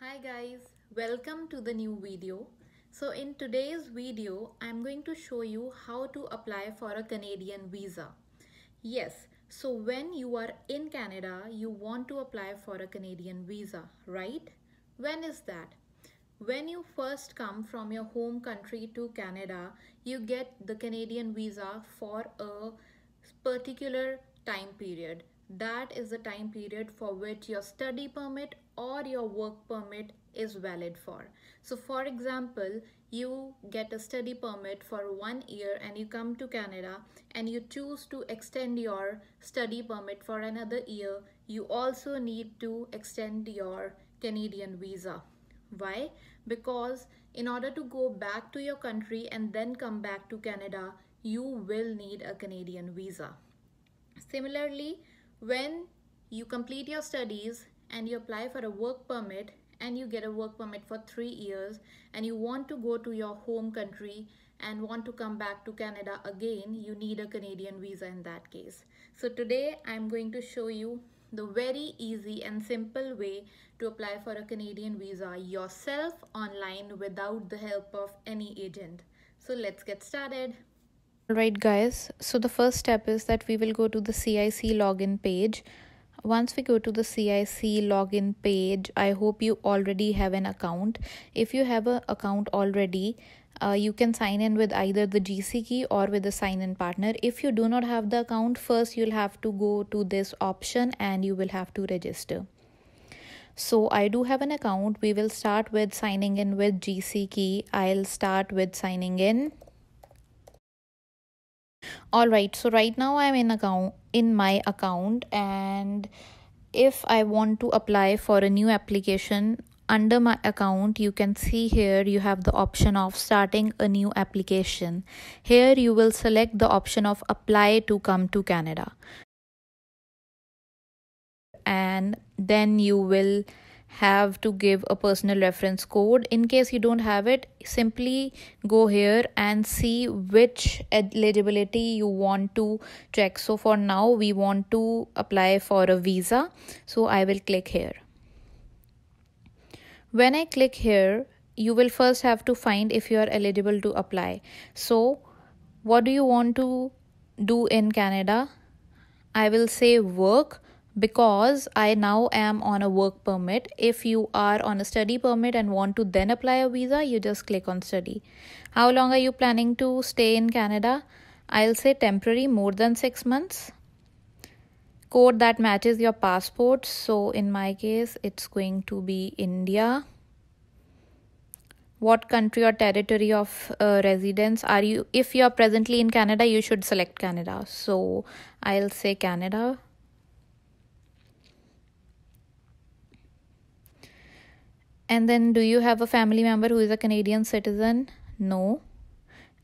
Hi guys, welcome to the new video. So in today's video, I'm going to show you how to apply for a Canadian visa. Yes, so when you are in Canada, you want to apply for a Canadian visa, right? When is that? When you first come from your home country to Canada, you get the Canadian visa for a particular time period that is the time period for which your study permit or your work permit is valid for. So for example, you get a study permit for one year and you come to Canada and you choose to extend your study permit for another year, you also need to extend your Canadian visa. Why? Because in order to go back to your country and then come back to Canada, you will need a Canadian visa. Similarly, when you complete your studies and you apply for a work permit and you get a work permit for three years and you want to go to your home country and want to come back to Canada again, you need a Canadian visa in that case. So today I'm going to show you the very easy and simple way to apply for a Canadian visa yourself online without the help of any agent. So let's get started. Alright guys, so the first step is that we will go to the CIC login page. Once we go to the CIC login page, I hope you already have an account. If you have an account already, uh, you can sign in with either the GC key or with the sign in partner. If you do not have the account, first you'll have to go to this option and you will have to register. So I do have an account. We will start with signing in with GC key. I'll start with signing in. Alright, so right now I'm in account in my account and if I want to apply for a new application under my account you can see here you have the option of starting a new application. Here you will select the option of apply to come to Canada and then you will have to give a personal reference code in case you don't have it simply go here and see which eligibility you want to check so for now we want to apply for a visa so i will click here when i click here you will first have to find if you are eligible to apply so what do you want to do in canada i will say work because I now am on a work permit. If you are on a study permit and want to then apply a visa, you just click on study. How long are you planning to stay in Canada? I'll say temporary, more than six months. Code that matches your passport. So in my case, it's going to be India. What country or territory of uh, residence are you? If you are presently in Canada, you should select Canada. So I'll say Canada. And then, do you have a family member who is a Canadian citizen? No.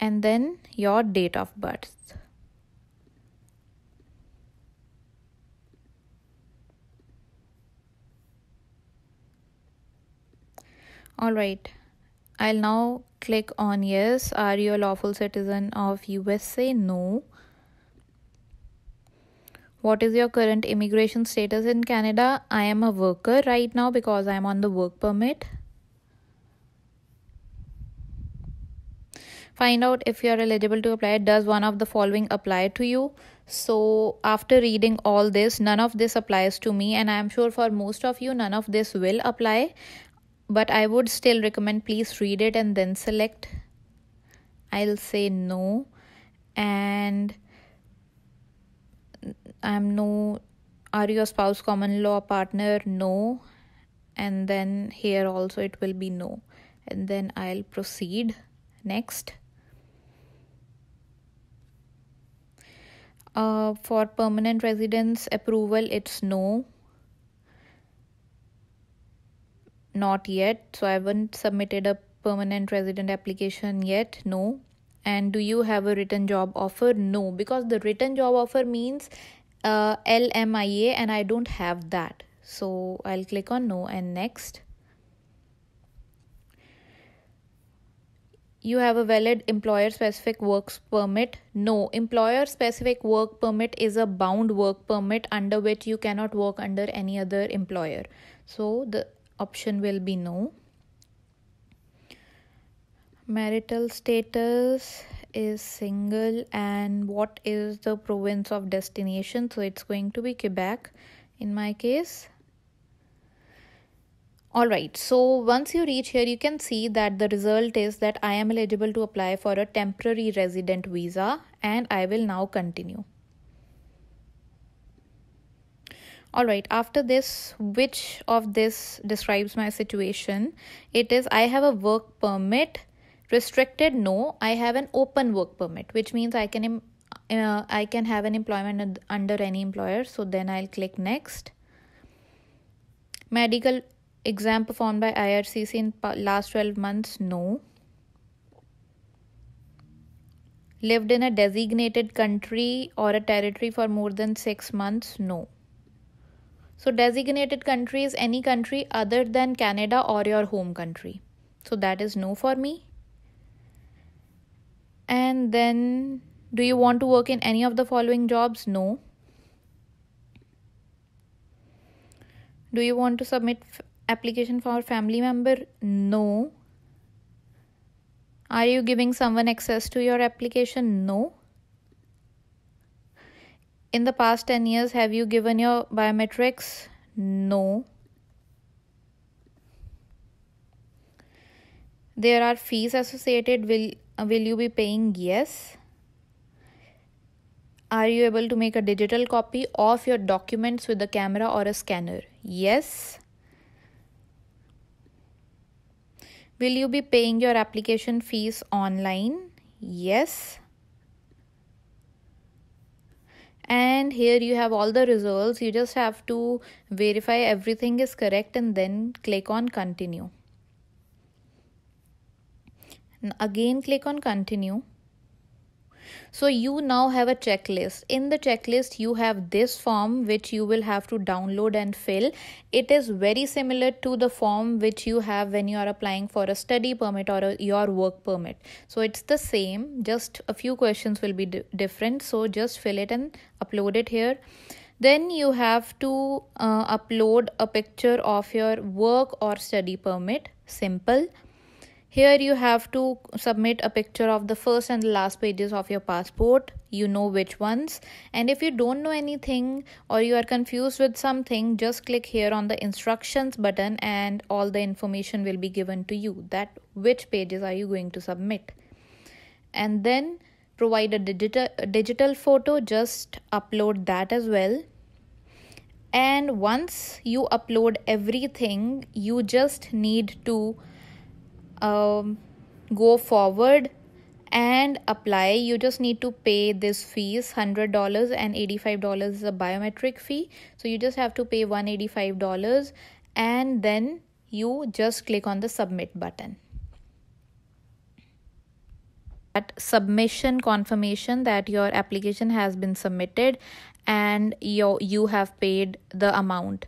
And then, your date of birth. All right. I'll now click on yes. Are you a lawful citizen of USA? No. What is your current immigration status in Canada? I am a worker right now because I am on the work permit. Find out if you are eligible to apply. Does one of the following apply to you? So, after reading all this, none of this applies to me, and I am sure for most of you, none of this will apply. But I would still recommend please read it and then select. I'll say no. And I'm no. Are your spouse common law partner? No. And then here also it will be no. And then I'll proceed. Next. Uh, for permanent residence approval, it's no. Not yet. So I haven't submitted a permanent resident application yet. No. And do you have a written job offer? No. Because the written job offer means uh, LMIA and I don't have that. So I'll click on no and next. You have a valid employer specific works permit. No, employer specific work permit is a bound work permit under which you cannot work under any other employer. So the option will be no. Marital status is single and what is the province of destination so it's going to be Quebec in my case Alright, so once you reach here, you can see that the result is that I am eligible to apply for a temporary resident visa and I will now continue. Alright, after this, which of this describes my situation? It is I have a work permit Restricted, no. I have an open work permit, which means I can uh, I can have an employment under any employer. So then I'll click next. Medical exam performed by IRCC in last 12 months, no. Lived in a designated country or a territory for more than 6 months, no. So designated country is any country other than Canada or your home country. So that is no for me and then do you want to work in any of the following jobs no do you want to submit application for family member no are you giving someone access to your application no in the past 10 years have you given your biometrics no there are fees associated will uh, will you be paying yes? Are you able to make a digital copy of your documents with a camera or a scanner? Yes. Will you be paying your application fees online? Yes. And here you have all the results. You just have to verify everything is correct and then click on continue again click on continue so you now have a checklist. In the checklist, you have this form which you will have to download and fill. It is very similar to the form which you have when you are applying for a study permit or a, your work permit. So it's the same, just a few questions will be different. So just fill it and upload it here. Then you have to uh, upload a picture of your work or study permit. Simple. Here you have to submit a picture of the first and the last pages of your passport. You know which ones. And if you don't know anything or you are confused with something, just click here on the instructions button and all the information will be given to you that which pages are you going to submit. And then provide a digital, a digital photo, just upload that as well and once you upload everything you just need to um, go forward and apply you just need to pay this fees $100 and $85 is a biometric fee so you just have to pay $185 and then you just click on the submit button that submission confirmation that your application has been submitted and your you have paid the amount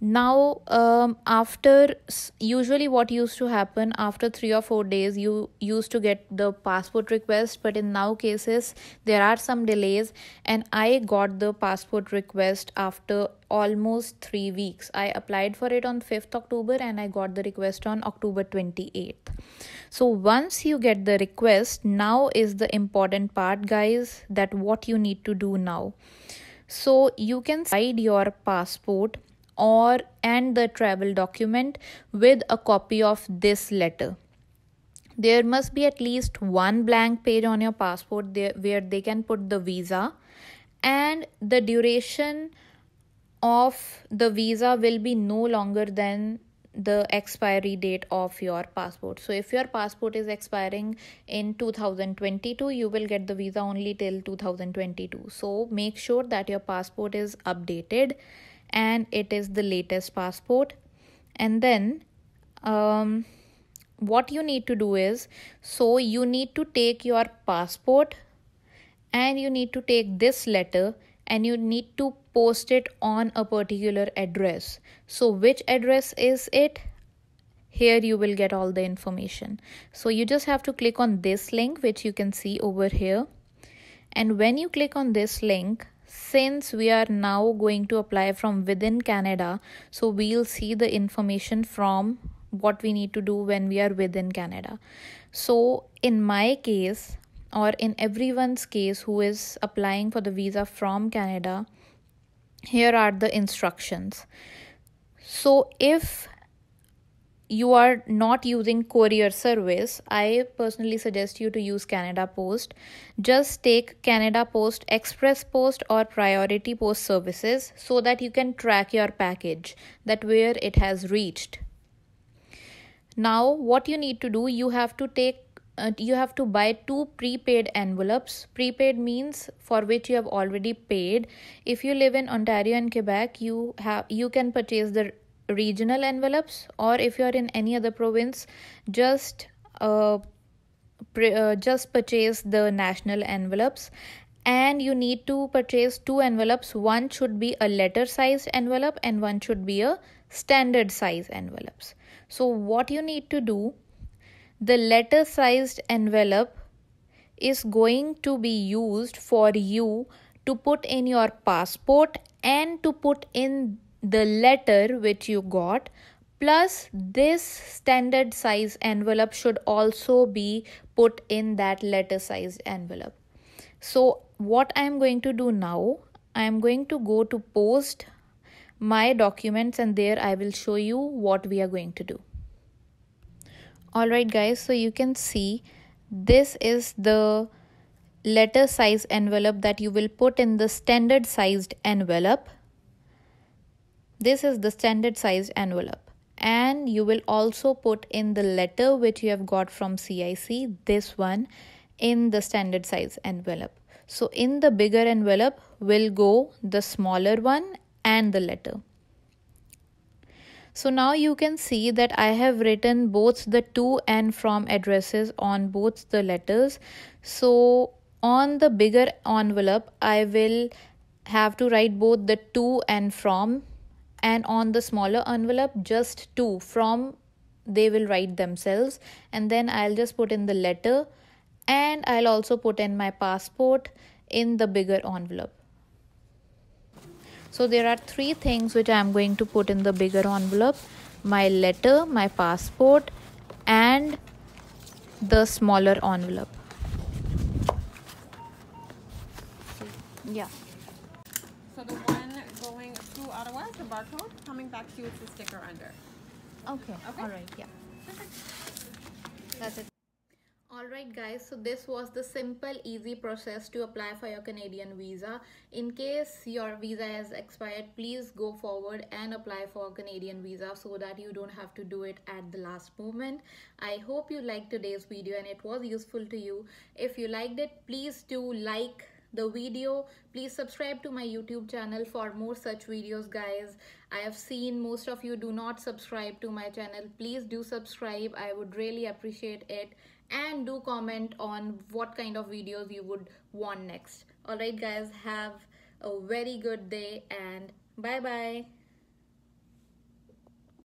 now um, after usually what used to happen after 3 or 4 days you used to get the passport request but in now cases there are some delays and i got the passport request after almost 3 weeks i applied for it on 5th october and i got the request on october 28th so once you get the request now is the important part guys that what you need to do now so you can side your passport or and the travel document with a copy of this letter there must be at least one blank page on your passport there where they can put the visa and the duration of the visa will be no longer than the expiry date of your passport so if your passport is expiring in 2022 you will get the visa only till 2022 so make sure that your passport is updated and it is the latest passport and then um, what you need to do is so you need to take your passport and you need to take this letter and you need to post it on a particular address so which address is it here you will get all the information so you just have to click on this link which you can see over here and when you click on this link since we are now going to apply from within Canada so we'll see the information from what we need to do when we are within Canada so in my case or in everyone's case who is applying for the visa from Canada here are the instructions so if you are not using courier service i personally suggest you to use canada post just take canada post express post or priority post services so that you can track your package that where it has reached now what you need to do you have to take uh, you have to buy two prepaid envelopes. Prepaid means for which you have already paid. If you live in Ontario and Quebec, you have you can purchase the regional envelopes or if you are in any other province just uh, pre- uh, just purchase the national envelopes and you need to purchase two envelopes one should be a letter sized envelope and one should be a standard size envelopes so what you need to do the letter sized envelope is going to be used for you to put in your passport and to put in the letter which you got plus this standard size envelope should also be put in that letter size envelope so what i am going to do now i am going to go to post my documents and there i will show you what we are going to do all right guys so you can see this is the letter size envelope that you will put in the standard sized envelope this is the standard sized envelope and you will also put in the letter which you have got from CIC, this one in the standard size envelope. So in the bigger envelope will go the smaller one and the letter. So now you can see that I have written both the to and from addresses on both the letters. So on the bigger envelope, I will have to write both the to and from and on the smaller envelope just two from they will write themselves and then I'll just put in the letter and I'll also put in my passport in the bigger envelope. So there are three things which I'm going to put in the bigger envelope my letter, my passport, and the smaller envelope. Yeah. So the one going Ottawa, it's a barcode coming back to you with the sticker under. Okay. okay. All right. Yeah. Perfect. That's it. Alright guys, so this was the simple easy process to apply for your Canadian visa. In case your visa has expired, please go forward and apply for a Canadian visa so that you don't have to do it at the last moment. I hope you liked today's video and it was useful to you. If you liked it, please do like, the video. Please subscribe to my YouTube channel for more such videos guys. I have seen most of you do not subscribe to my channel. Please do subscribe. I would really appreciate it and do comment on what kind of videos you would want next. Alright guys, have a very good day and bye bye.